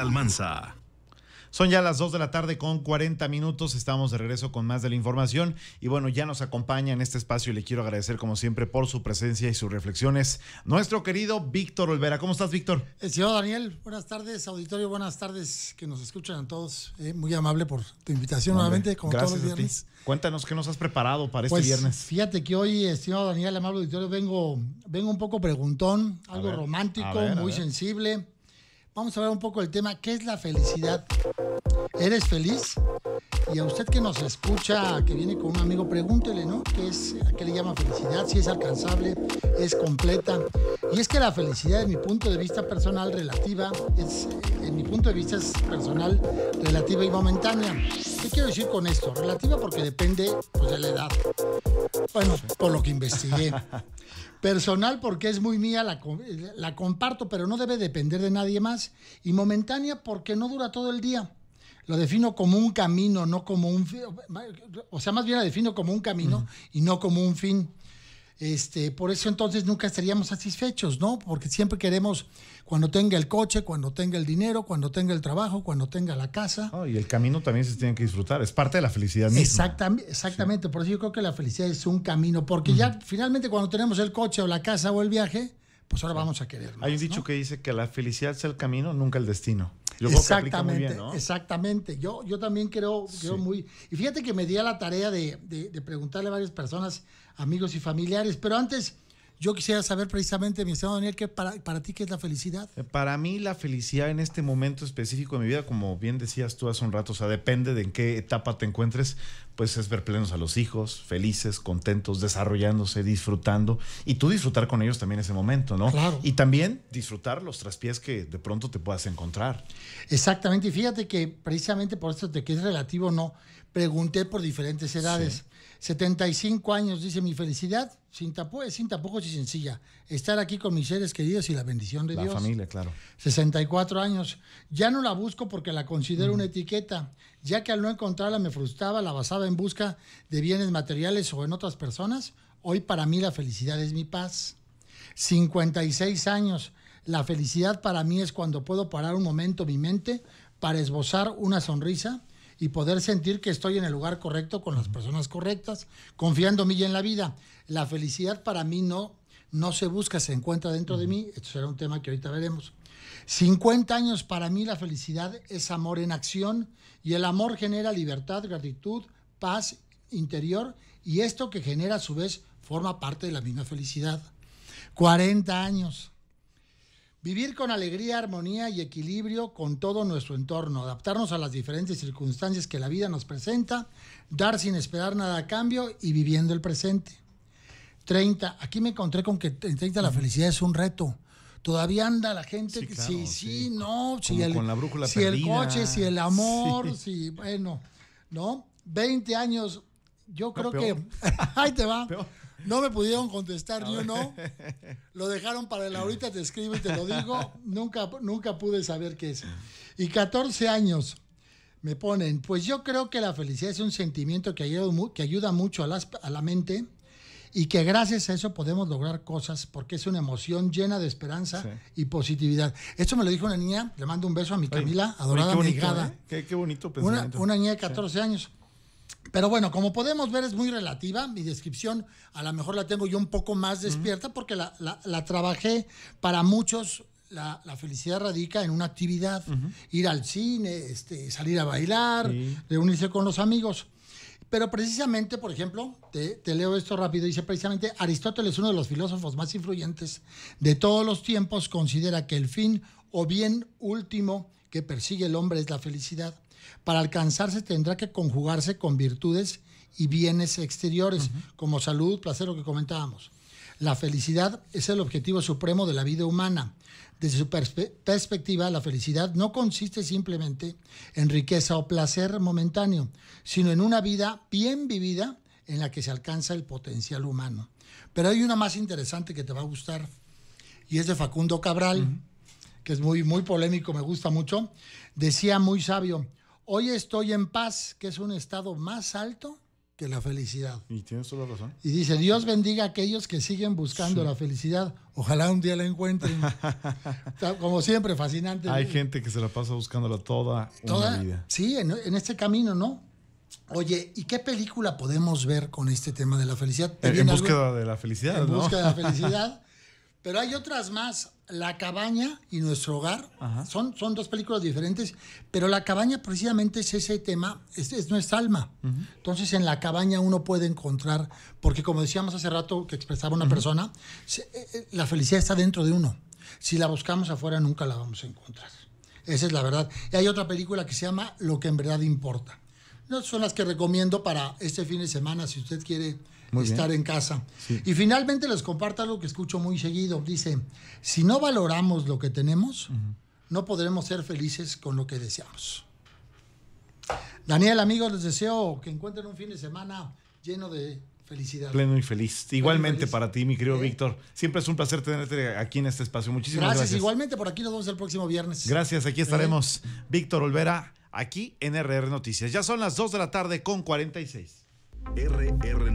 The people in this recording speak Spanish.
Almanza. Son ya las 2 de la tarde con 40 minutos. Estamos de regreso con más de la información. Y bueno, ya nos acompaña en este espacio y le quiero agradecer, como siempre, por su presencia y sus reflexiones. Nuestro querido Víctor Olvera. ¿Cómo estás, Víctor? Estimado Daniel, buenas tardes, auditorio. Buenas tardes que nos escuchan a todos. Eh, muy amable por tu invitación nuevamente, como todos los Cuéntanos qué nos has preparado para este pues, viernes. Fíjate que hoy, estimado Daniel, amable auditorio, vengo, vengo un poco preguntón, algo romántico, muy sensible vamos a ver un poco el tema, ¿qué es la felicidad? ¿Eres feliz? Y a usted que nos escucha, que viene con un amigo, pregúntele, ¿no? ¿Qué, es, a ¿Qué le llama felicidad? Si es alcanzable, es completa. Y es que la felicidad, en mi punto de vista personal, relativa, es, en mi punto de vista personal, relativa y momentánea. ¿Qué quiero decir con esto? Relativa porque depende pues, de la edad. Bueno, por lo que investigué. Personal porque es muy mía, la, comparto, pero no debe depender de nadie más. Y momentánea porque no dura todo el día lo defino como un camino, no como un fin, o sea, más bien la defino como un camino y no como un fin. Este, por eso entonces nunca estaríamos satisfechos, ¿no? Porque siempre queremos cuando tenga el coche, cuando tenga el dinero, cuando tenga el trabajo, cuando tenga la casa. y el camino también se tiene que disfrutar, es parte de la felicidad misma. Exactamente, exactamente. por eso yo creo que la felicidad es un camino, porque ya finalmente cuando tenemos el coche o la casa o el viaje, pues ahora vamos a querer. Hay un dicho que dice que la felicidad es el camino, nunca el destino exactamente, exactamente. Yo, yo también creo, muy... Y fíjate que me di a la tarea de, de, preguntarle a varias personas, amigos y familiares, pero antes yo quisiera saber precisamente, mi estimado Daniel, ¿qué para, para ti qué es la felicidad? Eh, para mí la felicidad en este momento específico de mi vida, como bien decías tú hace un rato, o sea, depende de en qué etapa te encuentres, pues es ver plenos a los hijos, felices, contentos, desarrollándose, disfrutando, y tú disfrutar con ellos también ese momento, ¿no? Claro. Y también disfrutar los traspiés que de pronto te puedas encontrar. Exactamente, y fíjate que precisamente por esto te que es relativo no, pregunté por diferentes edades. 75 años, dice mi felicidad, sin, tapo, sin tapujos y sencilla. Estar aquí con mis seres queridos y la bendición de la Dios. La familia, claro. 64 años. Ya no la busco porque la considero una etiqueta, ya que al no encontrarla me frustraba, la basaba en busca de bienes materiales o en otras personas, hoy para mí la felicidad es mi paz. 56 años, la felicidad para mí es cuando puedo parar un momento mi mente para esbozar una sonrisa y poder sentir que estoy en el lugar correcto con las personas correctas, confiando en mí y en la vida. La felicidad para mí no, no se busca, se encuentra dentro de mí. Esto será un tema que ahorita veremos. 50 años para mí la felicidad es amor en acción y el amor genera libertad, gratitud, paz interior y esto que genera a su vez forma parte de la misma felicidad. 40 años. Vivir con alegría, armonía y equilibrio con todo nuestro entorno, adaptarnos a las diferentes circunstancias que la vida nos presenta, dar sin esperar nada a cambio y viviendo el presente. 30. Aquí me encontré con que en 30 la felicidad es un reto. Todavía anda la gente sí, sí, no, si el, coche, si el amor, sí. si bueno, ¿no? 20 años, yo creo que. ahí te va. No me pudieron contestar ni uno. Lo dejaron para el ahorita te escribo y te lo digo. nunca, nunca pude saber qué es. Y 14 años me ponen. Pues yo creo que la felicidad es un sentimiento que ayuda, que ayuda mucho a, a la mente y que gracias a eso podemos lograr cosas porque es una emoción llena de esperanza y positividad. Esto me lo dijo una niña, le mando un beso a mi Camila, adorada, amigada. Qué, bonito ¿eh? pensamiento. Una, niña de 14 años. Pero bueno, como podemos ver es muy relativa, mi descripción a lo mejor la tengo yo un poco más despierta porque la, trabajé para muchos. La, felicidad radica en una actividad, ir al cine, este, salir a bailar, reunirse con los amigos. Pero precisamente, por ejemplo, te, te, leo esto rápido, dice precisamente, Aristóteles, uno de los filósofos más influyentes de todos los tiempos, considera que el fin o bien último que persigue el hombre es la felicidad. Para alcanzarse tendrá que conjugarse con virtudes y bienes exteriores, como salud, placer, lo que comentábamos. La felicidad es el objetivo supremo de la vida humana. Desde su perspectiva, la felicidad no consiste simplemente en riqueza o placer momentáneo, sino en una vida bien vivida en la que se alcanza el potencial humano. Pero hay una más interesante que te va a gustar y es de Facundo Cabral, que es muy, muy polémico, me gusta mucho. Decía muy sabio, Hoy estoy en paz, que es un estado más alto que la felicidad. Y tienes toda la razón. Y dice, Dios bendiga a aquellos que siguen buscando la felicidad. Ojalá un día la encuentren. Como siempre, fascinante. Hay gente que se la pasa buscándola toda, toda una vida. Sí, en, este camino, ¿no? Oye, ¿y qué película podemos ver con este tema de la felicidad? Eh, en, búsqueda de la felicidad, En búsqueda de la felicidad. Pero hay otras más. La cabaña y Nuestro hogar son, son dos películas diferentes, pero La cabaña precisamente es ese tema, es, es nuestra alma. Entonces en La cabaña uno puede encontrar, porque como decíamos hace rato que expresaba una persona, eh, eh, la felicidad está dentro de uno. Si la buscamos afuera nunca la vamos a encontrar. Esa es la verdad. Y hay otra película que se llama Lo que en verdad importa. No son las que recomiendo para este fin de semana si usted quiere estar en casa. Y finalmente les comparto algo que escucho muy seguido. Dice, si no valoramos lo que tenemos, no podremos ser felices con lo que deseamos. Daniel, amigos, les deseo que encuentren un fin de semana lleno de felicidad. Pleno y feliz. Igualmente para ti, mi querido Víctor. Siempre es un placer tenerte aquí en este espacio. Muchísimas gracias. Gracias. Igualmente por aquí nos vemos el próximo viernes. Gracias, aquí estaremos. Víctor Olvera, aquí en RR Noticias. Ya son las 2 de la tarde con 46. RR Noticias.